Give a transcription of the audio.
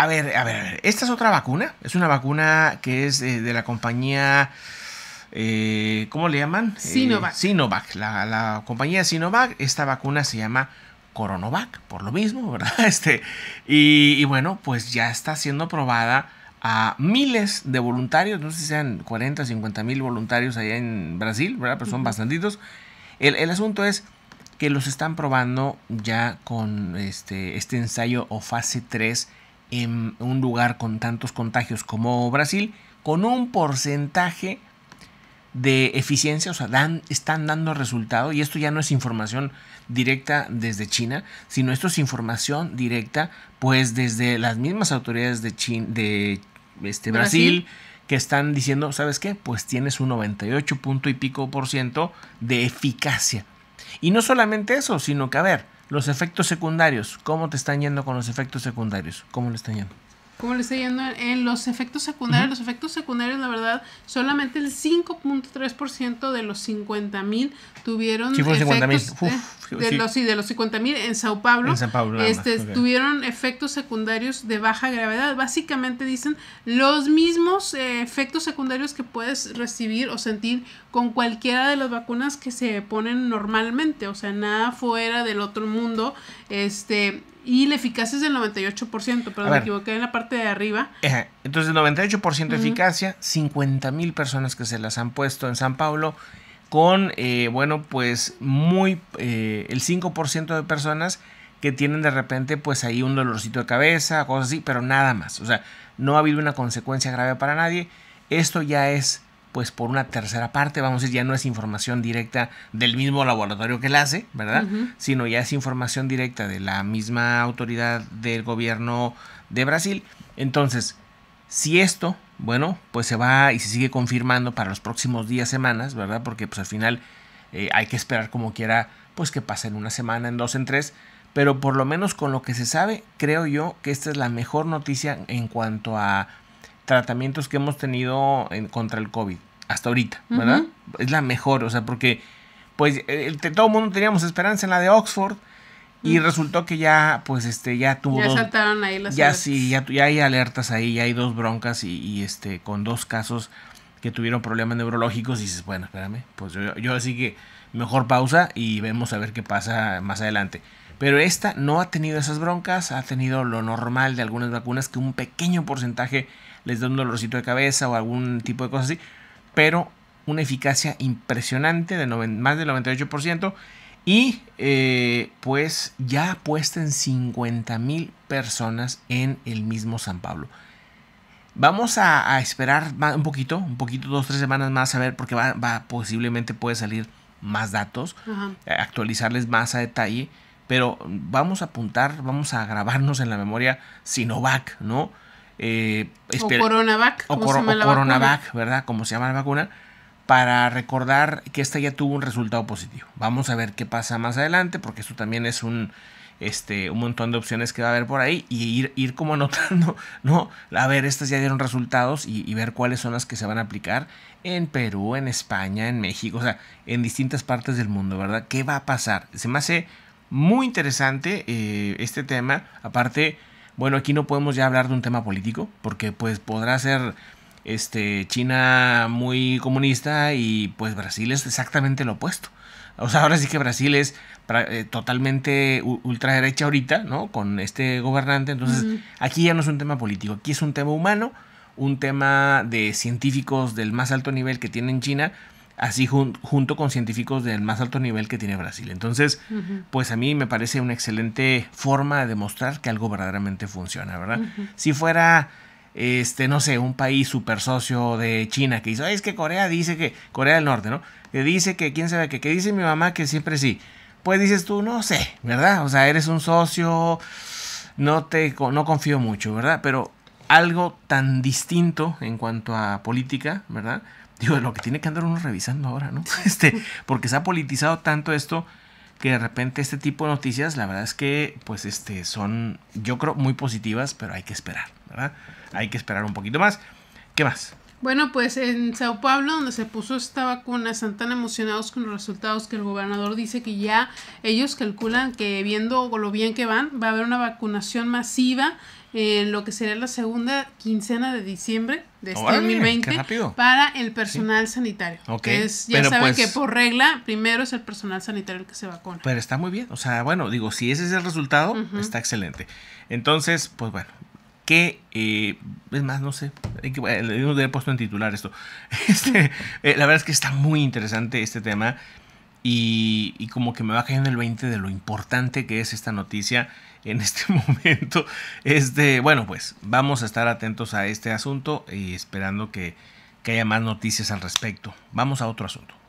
A ver, a ver, a ver. Esta es otra vacuna. Es una vacuna que es eh, de la compañía. Eh, ¿Cómo le llaman? Eh, Sinovac. Sinovac. La, la compañía Sinovac. Esta vacuna se llama Coronovac, por lo mismo, ¿verdad? Este, y, bueno, pues ya está siendo probada a miles de voluntarios, no sé si sean 40, 50 mil voluntarios allá en Brasil, ¿verdad? Pero son bastantitos. El, asunto es que los están probando ya con este, este ensayo o fase 3 en un lugar con tantos contagios como Brasil, con un porcentaje de eficiencia, o sea, están dando resultado, y esto ya no es información directa desde China, sino esto es información directa, pues desde las mismas autoridades de, de este, Brasil, que están diciendo, ¿sabes qué? Pues tienes un 98 punto y pico por ciento de eficacia. Y no solamente eso, sino que, a ver, los efectos secundarios, ¿cómo te están yendo con los efectos secundarios? ¿Cómo le están yendo? ¿Cómo le está yendo en los efectos secundarios? Los efectos secundarios, la verdad, solamente el 5.3% de los 50.000 tuvieron efectos... Eh, de los, de los 50.000 en Sao Paulo, este, tuvieron efectos secundarios de baja gravedad. Básicamente dicen los mismos eh, efectos secundarios que puedes recibir o sentir con cualquiera de las vacunas que se ponen normalmente, o sea, nada fuera del otro mundo. Este, y la eficacia es del 98%, perdón me equivoqué en la parte de arriba. entonces, 98% uh eficacia, 50 mil personas que se las han puesto en San Paulo con, eh, bueno, pues muy, eh, el 5% de personas que tienen de repente pues ahí un dolorcito de cabeza, cosas así, pero nada más. O sea, no ha habido una consecuencia grave para nadie. Esto ya es pues por una tercera parte, vamos a decir, ya no es información directa del mismo laboratorio que la hace, ¿verdad? Sino ya es información directa de la misma autoridad del gobierno de Brasil. Entonces, si esto, bueno, pues se va y se sigue confirmando para los próximos días, semanas, ¿verdad? Porque pues al final eh, hay que esperar como quiera, pues que pasen una semana, en dos, en tres. Pero por lo menos con lo que se sabe, creo yo que esta es la mejor noticia en cuanto a tratamientos que hemos tenido en, contra el COVID hasta ahorita, ¿verdad? Es la mejor, o sea, porque pues el, todo el mundo teníamos esperanza en la de Oxford, y mm. resultó que ya, pues, este, ya tuvo. Ya saltaron ahí las. Ya alertas. sí, ya, ya, hay alertas ahí, ya hay dos broncas y, este, con dos casos que tuvieron problemas neurológicos. Y dices, bueno, espérame, pues yo, yo así que mejor pausa y vemos a ver qué pasa más adelante. Pero esta no ha tenido esas broncas, ha tenido lo normal de algunas vacunas que un pequeño porcentaje les da un dolorcito de cabeza o algún tipo de cosas así, pero una eficacia impresionante de más del 98% y eh, pues ya apuestan 50 mil personas en el mismo San Pablo. Vamos a, esperar un poquito, un poquito, dos, tres semanas más a ver, porque va, posiblemente puede salir más datos, eh, actualizarles más a detalle, pero vamos a apuntar, vamos a grabarnos en la memoria Sinovac, ¿no? Eh, o Coronavac. O, o Coronavac, ¿verdad? Como se llama la vacuna para recordar que esta ya tuvo un resultado positivo. Vamos a ver qué pasa más adelante, porque esto también es un, este, un montón de opciones que va a haber por ahí y ir, ir como anotando, ¿no? A ver, estas ya dieron resultados y, ver cuáles son las que se van a aplicar en Perú, en España, en México, o sea, en distintas partes del mundo, ¿verdad? ¿Qué va a pasar? Se me hace muy interesante eh, este tema. Aparte, bueno, aquí no podemos ya hablar de un tema político, porque pues podrá ser este, China muy comunista y pues Brasil es exactamente lo opuesto. O sea, ahora sí que Brasil es eh, totalmente ultraderecha ahorita, ¿no? Con este gobernante. Entonces, aquí ya no es un tema político, aquí es un tema humano, un tema de científicos del más alto nivel que tiene China, así junto con científicos del más alto nivel que tiene Brasil. Entonces, pues a mí me parece una excelente forma de demostrar que algo verdaderamente funciona, ¿verdad? Si fuera este, no sé, un país super socio de China que hizo es que Corea dice que, Corea del Norte, ¿no? Que dice que, quién sabe qué, que dice mi mamá que siempre sí. Pues dices tú, no sé, ¿verdad? O sea, eres un socio, no te, no confío mucho, ¿verdad? Pero algo tan distinto en cuanto a política, ¿verdad? Digo, lo que tiene que andar uno revisando ahora, ¿no? Este, porque se ha politizado tanto esto que de repente este tipo de noticias, la verdad es que, pues, este, son, yo creo, muy positivas, pero hay que esperar, ¿verdad? Hay que esperar un poquito más. ¿Qué más? Bueno, pues en Sao Paulo, donde se puso esta vacuna, están tan emocionados con los resultados que el gobernador dice que ya ellos calculan que viendo lo bien que van, va a haber una vacunación masiva en lo que sería la segunda quincena de diciembre de este 2020 para el personal sanitario. es, ya saben pues que por regla, primero es el personal sanitario el que se vacuna. Pero está muy bien. O sea, bueno, digo, si ese es el resultado, está excelente. Entonces, pues bueno, que, eh, es más, no sé, no eh, le he puesto en titular esto. Este, eh, la verdad es que está muy interesante este tema y, como que me va cayendo el 20 de lo importante que es esta noticia en este momento. Este, bueno, pues vamos a estar atentos a este asunto y esperando que haya más noticias al respecto. Vamos a otro asunto.